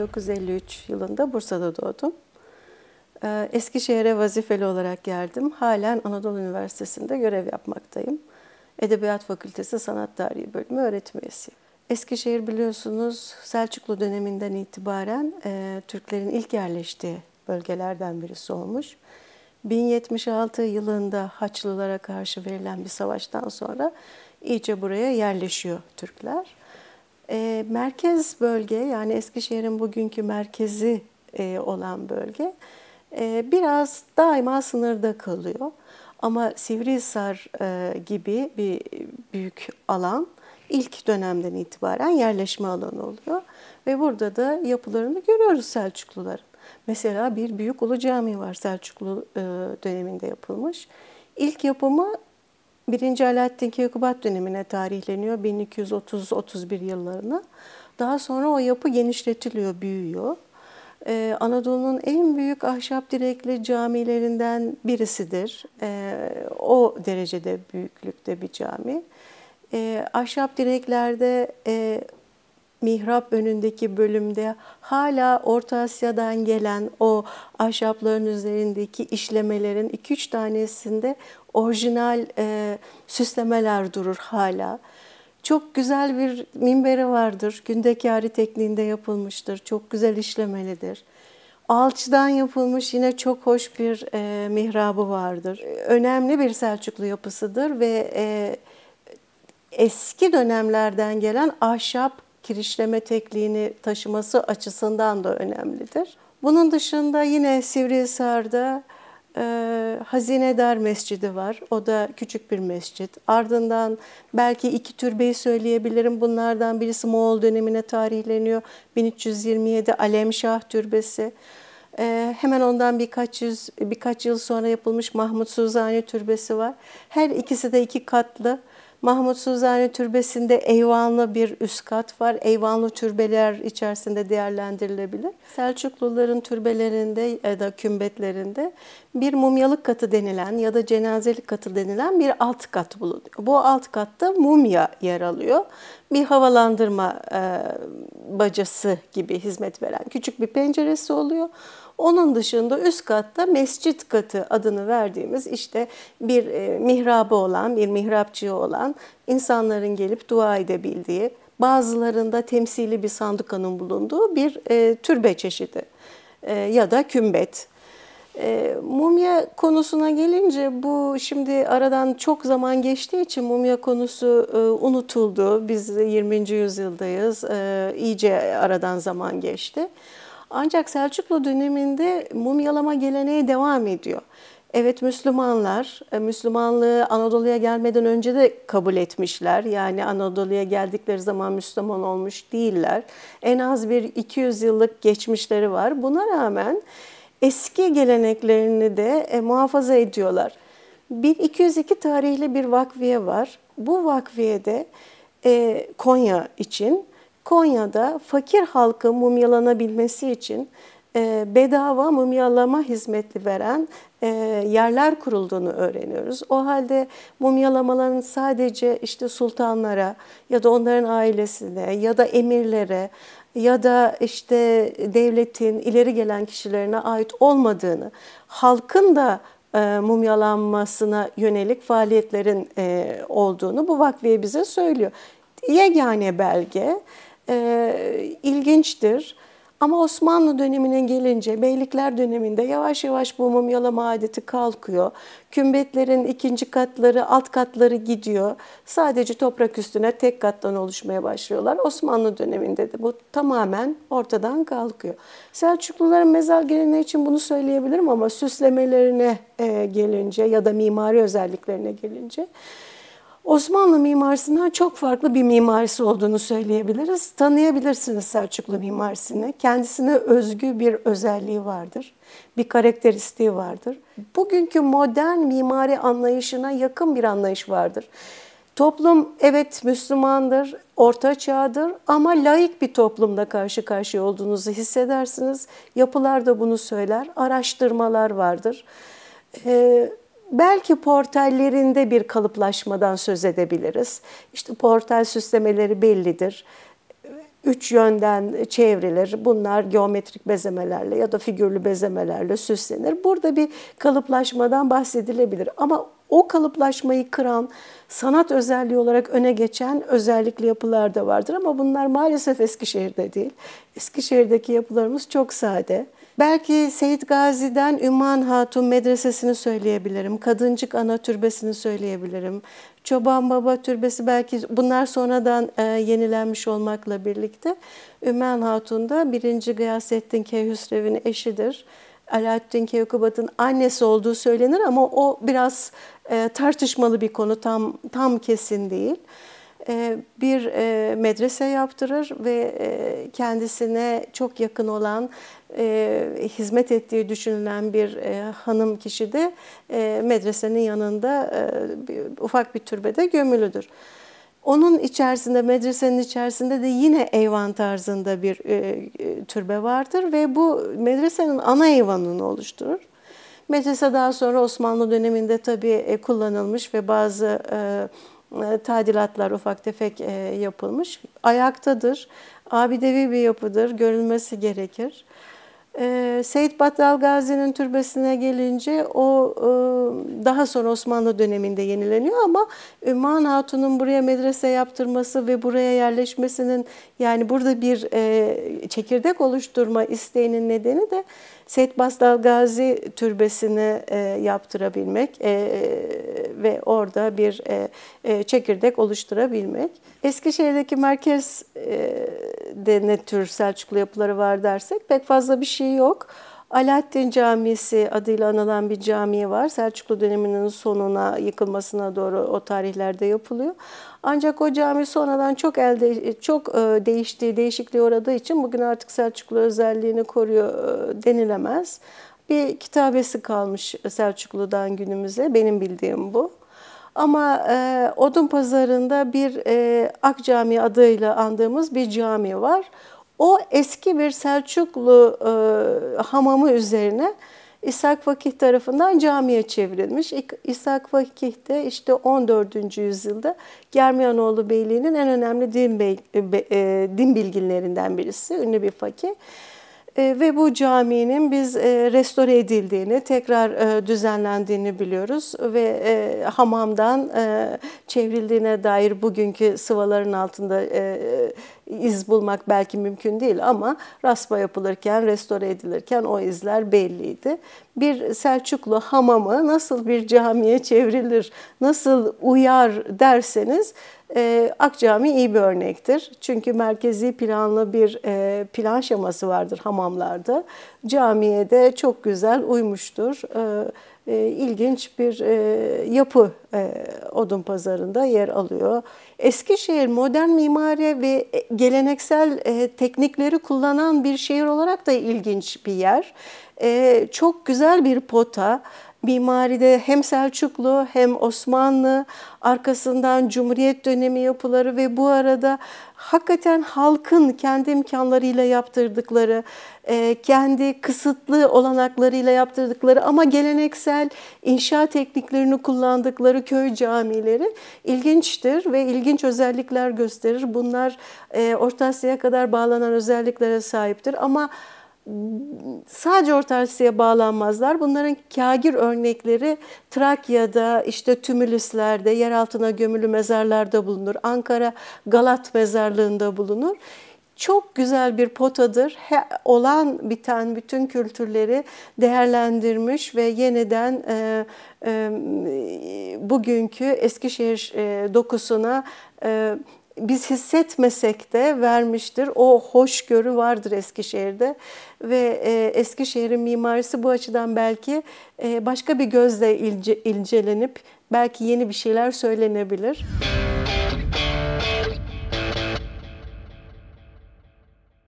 1953 yılında Bursa'da doğdum. Ee, Eskişehir'e vazifeli olarak geldim. Halen Anadolu Üniversitesi'nde görev yapmaktayım. Edebiyat Fakültesi Sanat Tarihi Bölümü öğretim üyesiyim. Eskişehir biliyorsunuz Selçuklu döneminden itibaren e, Türklerin ilk yerleştiği bölgelerden birisi olmuş. 1076 yılında Haçlılara karşı verilen bir savaştan sonra iyice buraya yerleşiyor Türkler. E, merkez bölge yani Eskişehir'in bugünkü merkezi e, olan bölge e, biraz daima sınırda kalıyor. Ama Sivrihisar e, gibi bir büyük alan ilk dönemden itibaren yerleşme alanı oluyor. Ve burada da yapılarını görüyoruz Selçukluların. Mesela bir büyük ulu cami var Selçuklu e, döneminde yapılmış. İlk yapımı 1. Alaaddin Keykubat dönemine tarihleniyor 1230-31 yıllarına. Daha sonra o yapı genişletiliyor, büyüyor. Ee, Anadolu'nun en büyük ahşap direkli camilerinden birisidir. Ee, o derecede büyüklükte bir cami. Ee, ahşap direklerde e, mihrap önündeki bölümde hala Orta Asya'dan gelen o ahşapların üzerindeki işlemelerin 2-3 tanesinde orijinal e, süslemeler durur hala. Çok güzel bir minberi vardır. Gündekari tekniğinde yapılmıştır. Çok güzel işlemelidir. Alçıdan yapılmış yine çok hoş bir e, mihrabı vardır. Önemli bir Selçuklu yapısıdır ve e, eski dönemlerden gelen ahşap kirişleme tekniğini taşıması açısından da önemlidir. Bunun dışında yine Sivrihisar'da e, Hazinedar Mescidi var. O da küçük bir mescit. Ardından belki iki türbeyi söyleyebilirim. Bunlardan birisi Moğol dönemine tarihleniyor. 1327 Alemşah Türbesi. E, hemen ondan birkaç yüz birkaç yıl sonra yapılmış Mahmut Suzani Türbesi var. Her ikisi de iki katlı Mahmut Suzani Türbesi'nde Eyvanlı bir üst kat var. Eyvanlı türbeler içerisinde değerlendirilebilir. Selçukluların türbelerinde ya da kümbetlerinde bir mumyalık katı denilen ya da cenazelik katı denilen bir alt kat bulunuyor. Bu alt katta mumya yer alıyor. Bir havalandırma bacası gibi hizmet veren küçük bir penceresi oluyor. Onun dışında üst katta mescit katı adını verdiğimiz işte bir e, mihrabı olan, bir mihrapçığı olan insanların gelip dua edebildiği, bazılarında temsili bir sandıkanın bulunduğu bir e, türbe çeşidi e, ya da kümbet. E, mumya konusuna gelince bu şimdi aradan çok zaman geçtiği için mumya konusu e, unutuldu. Biz 20. yüzyıldayız, e, iyice aradan zaman geçti. Ancak Selçuklu döneminde mumyalama geleneği devam ediyor. Evet Müslümanlar, e, Müslümanlığı Anadolu'ya gelmeden önce de kabul etmişler. Yani Anadolu'ya geldikleri zaman Müslüman olmuş değiller. En az bir 200 yıllık geçmişleri var. Buna rağmen eski geleneklerini de e, muhafaza ediyorlar. 1202 tarihli bir vakfiye var. Bu vakfiyede e, Konya için Konya'da fakir halkın mumyalanabilmesi için e, bedava mumyalama hizmeti veren e, yerler kurulduğunu öğreniyoruz. O halde mumyalamaların sadece işte sultanlara ya da onların ailesine ya da emirlere ya da işte devletin ileri gelen kişilerine ait olmadığını, halkın da e, mumyalanmasına yönelik faaliyetlerin olduğunu bu vakfiye bize söylüyor. Yegane belge e, ilginçtir. Ama Osmanlı dönemine gelince beylikler döneminde yavaş yavaş bu mumyalama adeti kalkıyor. Kümbetlerin ikinci katları, alt katları gidiyor. Sadece toprak üstüne tek kattan oluşmaya başlıyorlar. Osmanlı döneminde de bu tamamen ortadan kalkıyor. Selçukluların mezar geleneği için bunu söyleyebilirim ama süslemelerine e, gelince ya da mimari özelliklerine gelince Osmanlı mimarisinden çok farklı bir mimarisi olduğunu söyleyebiliriz. Tanıyabilirsiniz Selçuklu mimarisini. Kendisine özgü bir özelliği vardır. Bir karakteristiği vardır. Bugünkü modern mimari anlayışına yakın bir anlayış vardır. Toplum evet Müslümandır, orta çağdır ama laik bir toplumda karşı karşıya olduğunuzu hissedersiniz. Yapılar da bunu söyler, araştırmalar vardır. Ee, belki portallerinde bir kalıplaşmadan söz edebiliriz. İşte portal süslemeleri bellidir. Üç yönden çevrilir. Bunlar geometrik bezemelerle ya da figürlü bezemelerle süslenir. Burada bir kalıplaşmadan bahsedilebilir. Ama o kalıplaşmayı kıran, sanat özelliği olarak öne geçen özellikli yapılar da vardır. Ama bunlar maalesef Eskişehir'de değil. Eskişehir'deki yapılarımız çok sade. Belki Seyit Gazi'den Ümman Hatun Medresesini söyleyebilirim. Kadıncık Ana Türbesini söyleyebilirim. Çoban Baba Türbesi belki bunlar sonradan e, yenilenmiş olmakla birlikte Ümmen Hatun da 1. Gıyasettin Keyhüsrev'in eşidir. Alaaddin Keykubat'ın annesi olduğu söylenir ama o biraz e, tartışmalı bir konu tam tam kesin değil. E, bir e, medrese yaptırır ve e, kendisine çok yakın olan e, hizmet ettiği düşünülen bir e, hanım kişi de e, medresenin yanında e, bir, ufak bir türbede gömülüdür. Onun içerisinde, medresenin içerisinde de yine eyvan tarzında bir e, e, türbe vardır ve bu medresenin ana eyvanını oluşturur. Medrese daha sonra Osmanlı döneminde tabii e, kullanılmış ve bazı e, e, tadilatlar ufak tefek e, yapılmış. Ayaktadır, abidevi bir yapıdır, görülmesi gerekir. Ee, Seyit Battal Gazi'nin türbesine gelince o e, daha sonra Osmanlı döneminde yenileniyor ama Ümman e, Hatun'un buraya medrese yaptırması ve buraya yerleşmesinin yani burada bir e, çekirdek oluşturma isteğinin nedeni de Seyit Battal Gazi türbesini yaptırabilmek ve orada bir çekirdek oluşturabilmek. Eskişehir'deki merkez de ne tür Selçuklu yapıları var dersek pek fazla bir şey yok. Alaaddin Camisi adıyla anılan bir cami var. Selçuklu döneminin sonuna, yıkılmasına doğru o tarihlerde yapılıyor. Ancak o cami sonradan çok elde çok değişti, değişikliğe uğradığı için bugün artık Selçuklu özelliğini koruyor denilemez. Bir kitabesi kalmış Selçuklu'dan günümüze. Benim bildiğim bu. Ama e, Odun Pazarı'nda bir e, Ak Cami adıyla andığımız bir cami var. O eski bir Selçuklu e, hamamı üzerine İshak Fakih tarafından camiye çevrilmiş. İshak Fakih de işte 14. yüzyılda Germiyanoğlu Beyliği'nin en önemli din, be, e, din bilginlerinden birisi, ünlü bir fakih. E, ve bu caminin biz e, restore edildiğini, tekrar e, düzenlendiğini biliyoruz ve hamamdan çevrildiğine dair bugünkü sıvaların altında iz bulmak belki mümkün değil ama raspa yapılırken, restore edilirken o izler belliydi. Bir Selçuklu hamamı nasıl bir camiye çevrilir, nasıl uyar derseniz ee, Akcami iyi bir örnektir. Çünkü merkezi planlı bir e, plan şeması vardır hamamlarda. Camiye de çok güzel uymuştur. Ee, e, ilginç bir e, yapı e, Odun Pazarı'nda yer alıyor. Eskişehir modern mimari ve e, geleneksel e, teknikleri kullanan bir şehir olarak da ilginç bir yer. E, çok güzel bir pota. Mimaride hem Selçuklu hem Osmanlı, arkasından Cumhuriyet dönemi yapıları ve bu arada hakikaten halkın kendi imkanlarıyla yaptırdıkları, e, kendi kısıtlı olanaklarıyla yaptırdıkları ama geleneksel inşa tekniklerini kullandıkları köy camileri ilginçtir ve ilginç özellikler gösterir. Bunlar e, Orta Asya'ya kadar bağlanan özelliklere sahiptir ama sadece Orta Asya'ya bağlanmazlar. Bunların kagir örnekleri Trakya'da, işte tümülüslerde, yer altına gömülü mezarlarda bulunur. Ankara Galat mezarlığında bulunur çok güzel bir potadır. He, olan biten bütün kültürleri değerlendirmiş ve yeniden e, e, bugünkü Eskişehir e, dokusuna e, biz hissetmesek de vermiştir. O hoşgörü vardır Eskişehir'de ve e, Eskişehir'in mimarisi bu açıdan belki e, başka bir gözle ilce, ilcelenip belki yeni bir şeyler söylenebilir. Müzik